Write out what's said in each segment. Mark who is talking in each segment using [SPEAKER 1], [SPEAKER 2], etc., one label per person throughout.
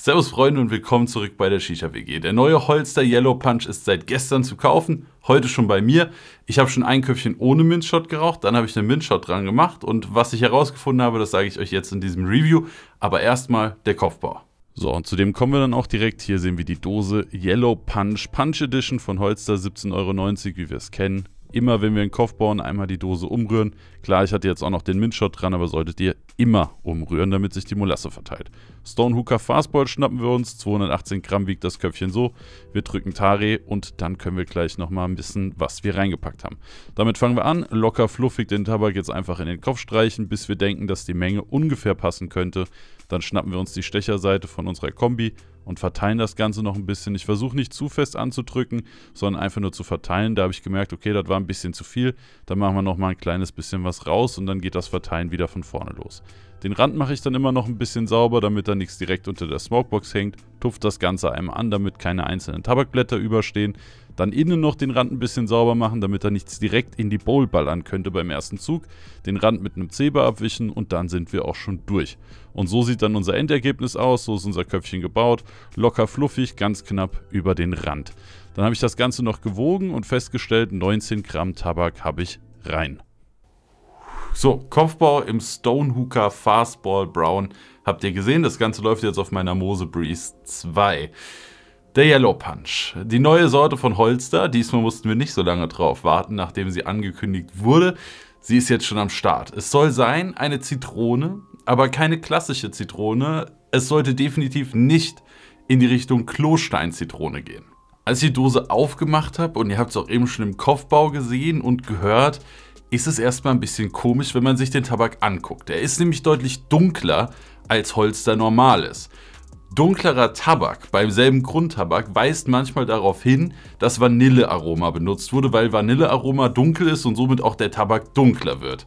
[SPEAKER 1] Servus Freunde und willkommen zurück bei der Shisha WG. Der neue Holster Yellow Punch ist seit gestern zu kaufen, heute schon bei mir. Ich habe schon ein Köpfchen ohne Minzshot geraucht, dann habe ich einen Minzshot dran gemacht und was ich herausgefunden habe, das sage ich euch jetzt in diesem Review, aber erstmal der Kopfbau. So, und zu dem kommen wir dann auch direkt. Hier sehen wir die Dose Yellow Punch Punch Edition von Holster, 17,90 Euro, wie wir es kennen immer, wenn wir einen Kopf bauen, einmal die Dose umrühren. Klar, ich hatte jetzt auch noch den Mintshot dran, aber solltet ihr immer umrühren, damit sich die Molasse verteilt. Stonehooker Fastball schnappen wir uns. 218 Gramm wiegt das Köpfchen so. Wir drücken Tare und dann können wir gleich nochmal wissen, was wir reingepackt haben. Damit fangen wir an. Locker fluffig den Tabak jetzt einfach in den Kopf streichen, bis wir denken, dass die Menge ungefähr passen könnte. Dann schnappen wir uns die Stecherseite von unserer Kombi, und verteilen das Ganze noch ein bisschen. Ich versuche nicht zu fest anzudrücken, sondern einfach nur zu verteilen. Da habe ich gemerkt, okay, das war ein bisschen zu viel. Dann machen wir noch mal ein kleines bisschen was raus und dann geht das Verteilen wieder von vorne los. Den Rand mache ich dann immer noch ein bisschen sauber, damit da nichts direkt unter der Smokebox hängt tupft das Ganze einmal an, damit keine einzelnen Tabakblätter überstehen. Dann innen noch den Rand ein bisschen sauber machen, damit er nichts direkt in die Bowl ballern könnte beim ersten Zug. Den Rand mit einem Zebra abwischen und dann sind wir auch schon durch. Und so sieht dann unser Endergebnis aus, so ist unser Köpfchen gebaut. Locker fluffig, ganz knapp über den Rand. Dann habe ich das Ganze noch gewogen und festgestellt, 19 Gramm Tabak habe ich rein. So, Kopfbau im Stonehooker Fastball Brown. Habt ihr gesehen, das Ganze läuft jetzt auf meiner Mose Breeze 2. Der Yellow Punch. Die neue Sorte von Holster. Diesmal mussten wir nicht so lange drauf warten, nachdem sie angekündigt wurde. Sie ist jetzt schon am Start. Es soll sein, eine Zitrone, aber keine klassische Zitrone. Es sollte definitiv nicht in die Richtung Klostein-Zitrone gehen. Als ich die Dose aufgemacht habe, und ihr habt es auch eben schon im Kopfbau gesehen und gehört, ist es erstmal ein bisschen komisch, wenn man sich den Tabak anguckt. Er ist nämlich deutlich dunkler, als Holster normal ist. Dunklerer Tabak beim selben Grundtabak weist manchmal darauf hin, dass Vanillearoma benutzt wurde, weil Vanillearoma dunkel ist und somit auch der Tabak dunkler wird.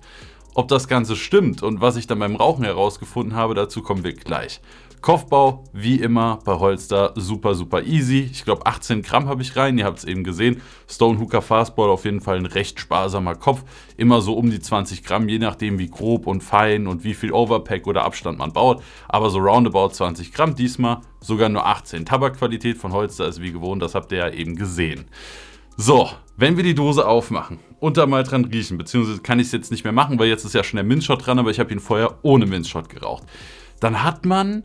[SPEAKER 1] Ob das Ganze stimmt und was ich dann beim Rauchen herausgefunden habe, dazu kommen wir gleich. Kopfbau, wie immer, bei Holster super, super easy. Ich glaube, 18 Gramm habe ich rein, ihr habt es eben gesehen. Stonehooker Fastball auf jeden Fall ein recht sparsamer Kopf. Immer so um die 20 Gramm, je nachdem wie grob und fein und wie viel Overpack oder Abstand man baut. Aber so roundabout 20 Gramm diesmal, sogar nur 18. Tabakqualität von Holster ist wie gewohnt, das habt ihr ja eben gesehen. So, wenn wir die Dose aufmachen und da mal dran riechen, beziehungsweise kann ich es jetzt nicht mehr machen, weil jetzt ist ja schon der Minzshot dran, aber ich habe ihn vorher ohne Minzshot geraucht, dann hat man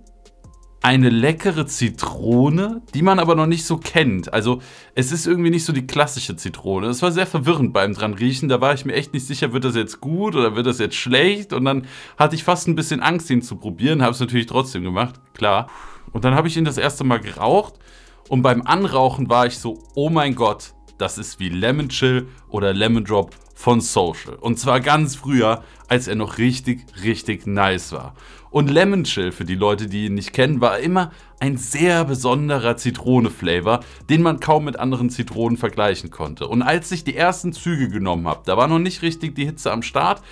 [SPEAKER 1] eine leckere Zitrone, die man aber noch nicht so kennt. Also es ist irgendwie nicht so die klassische Zitrone. Es war sehr verwirrend beim dran riechen. Da war ich mir echt nicht sicher, wird das jetzt gut oder wird das jetzt schlecht. Und dann hatte ich fast ein bisschen Angst, ihn zu probieren. Habe es natürlich trotzdem gemacht, klar. Und dann habe ich ihn das erste Mal geraucht. Und beim Anrauchen war ich so, oh mein Gott, das ist wie Lemon Chill oder Lemon Drop von Social. Und zwar ganz früher, als er noch richtig, richtig nice war. Und Lemon Chill, für die Leute, die ihn nicht kennen, war immer ein sehr besonderer Zitrone-Flavor, den man kaum mit anderen Zitronen vergleichen konnte. Und als ich die ersten Züge genommen habe, da war noch nicht richtig die Hitze am Start,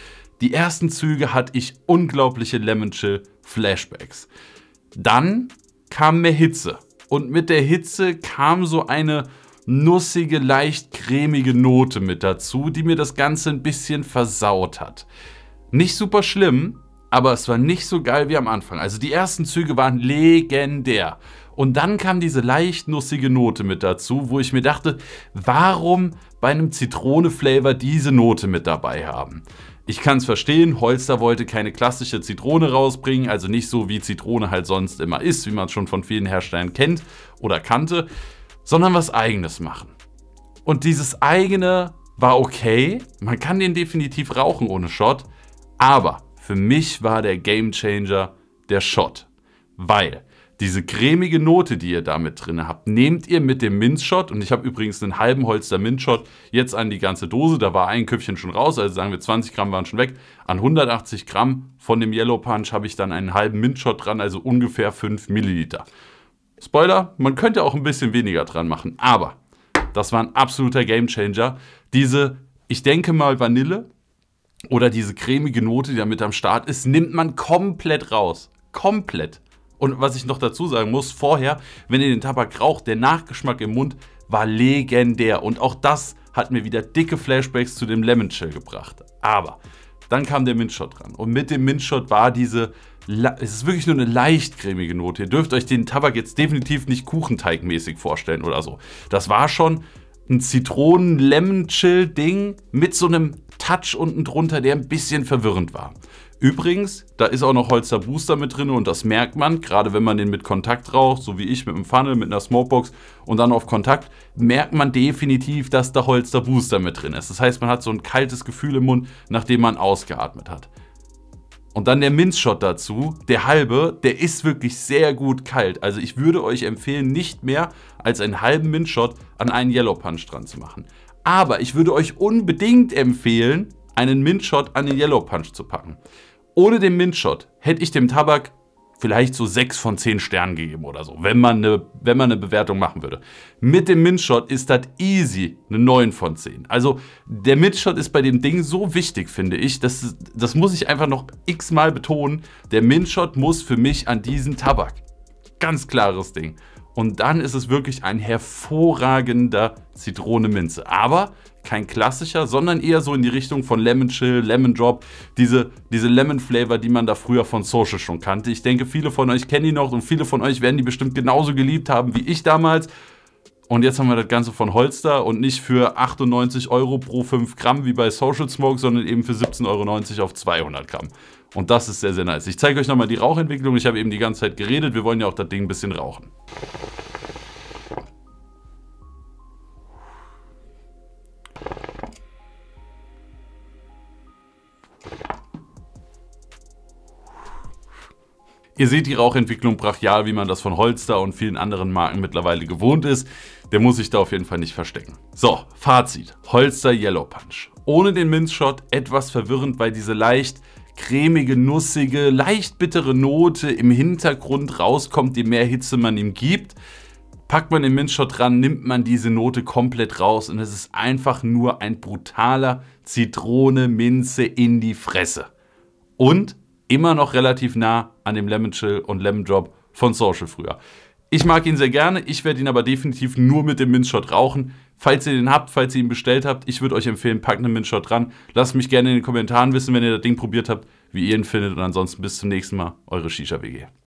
[SPEAKER 1] die ersten Züge hatte ich unglaubliche Lemon Chill Flashbacks. Dann kam mehr Hitze. Und mit der Hitze kam so eine nussige, leicht cremige Note mit dazu, die mir das Ganze ein bisschen versaut hat. Nicht super schlimm, aber es war nicht so geil wie am Anfang. Also die ersten Züge waren legendär. Und dann kam diese leicht nussige Note mit dazu, wo ich mir dachte, warum bei einem Zitrone-Flavor diese Note mit dabei haben? Ich kann es verstehen, Holster wollte keine klassische Zitrone rausbringen, also nicht so wie Zitrone halt sonst immer ist, wie man es schon von vielen Herstellern kennt oder kannte, sondern was eigenes machen. Und dieses eigene war okay, man kann den definitiv rauchen ohne Shot, aber für mich war der Gamechanger der Shot, weil diese cremige Note, die ihr damit drin habt, nehmt ihr mit dem Minzshot und ich habe übrigens einen halben Holster Minzshot jetzt an die ganze Dose, da war ein Köpfchen schon raus, also sagen wir 20 Gramm waren schon weg, an 180 Gramm von dem Yellow Punch habe ich dann einen halben Minzshot dran, also ungefähr 5 Milliliter. Spoiler, man könnte auch ein bisschen weniger dran machen, aber das war ein absoluter Gamechanger. Diese, ich denke mal Vanille, oder diese cremige Note, die da mit am Start ist, nimmt man komplett raus. Komplett. Und was ich noch dazu sagen muss, vorher, wenn ihr den Tabak raucht, der Nachgeschmack im Mund war legendär. Und auch das hat mir wieder dicke Flashbacks zu dem Lemon Chill gebracht. Aber dann kam der Mintshot dran. Und mit dem Mintshot war diese, es ist wirklich nur eine leicht cremige Note. Ihr dürft euch den Tabak jetzt definitiv nicht kuchenteigmäßig vorstellen oder so. Das war schon ein Zitronen-Lemon-Chill-Ding mit so einem Touch unten drunter, der ein bisschen verwirrend war. Übrigens, da ist auch noch Holster Booster mit drin und das merkt man, gerade wenn man den mit Kontakt raucht, so wie ich mit einem Funnel, mit einer Smokebox und dann auf Kontakt, merkt man definitiv, dass da Holster Booster mit drin ist. Das heißt, man hat so ein kaltes Gefühl im Mund, nachdem man ausgeatmet hat. Und dann der Minzshot dazu, der halbe, der ist wirklich sehr gut kalt. Also ich würde euch empfehlen, nicht mehr als einen halben Minzshot an einen Yellow Punch dran zu machen. Aber ich würde euch unbedingt empfehlen, einen Minzshot an den Yellow Punch zu packen. Ohne den Minzshot hätte ich dem Tabak vielleicht so 6 von 10 Sternen gegeben oder so, wenn man eine, wenn man eine Bewertung machen würde. Mit dem Mintshot ist das easy eine 9 von 10. Also der Mintshot ist bei dem Ding so wichtig, finde ich. Das, das muss ich einfach noch x-mal betonen. Der Mintshot muss für mich an diesen Tabak. Ganz klares Ding. Und dann ist es wirklich ein hervorragender Zitrone-Minze. Aber kein klassischer, sondern eher so in die Richtung von Lemon Chill, Lemon Drop, diese, diese Lemon Flavor, die man da früher von Social schon kannte. Ich denke, viele von euch kennen die noch und viele von euch werden die bestimmt genauso geliebt haben wie ich damals. Und jetzt haben wir das Ganze von Holster und nicht für 98 Euro pro 5 Gramm wie bei Social Smoke, sondern eben für 17,90 Euro auf 200 Gramm. Und das ist sehr, sehr nice. Ich zeige euch nochmal die Rauchentwicklung. Ich habe eben die ganze Zeit geredet. Wir wollen ja auch das Ding ein bisschen rauchen. Ihr seht die Rauchentwicklung brachial, wie man das von Holster und vielen anderen Marken mittlerweile gewohnt ist. Der muss sich da auf jeden Fall nicht verstecken. So, Fazit. Holster Yellow Punch. Ohne den Minzshot etwas verwirrend, weil diese leicht cremige, nussige, leicht bittere Note im Hintergrund rauskommt, je mehr Hitze man ihm gibt. Packt man den Minzshot ran, nimmt man diese Note komplett raus und es ist einfach nur ein brutaler Zitrone-Minze in die Fresse. Und immer noch relativ nah an dem Lemon Chill und Lemon Drop von Social früher. Ich mag ihn sehr gerne, ich werde ihn aber definitiv nur mit dem Minzshot rauchen. Falls ihr den habt, falls ihr ihn bestellt habt, ich würde euch empfehlen, packt einen Minzshot dran. Lasst mich gerne in den Kommentaren wissen, wenn ihr das Ding probiert habt, wie ihr ihn findet und ansonsten bis zum nächsten Mal, eure Shisha WG.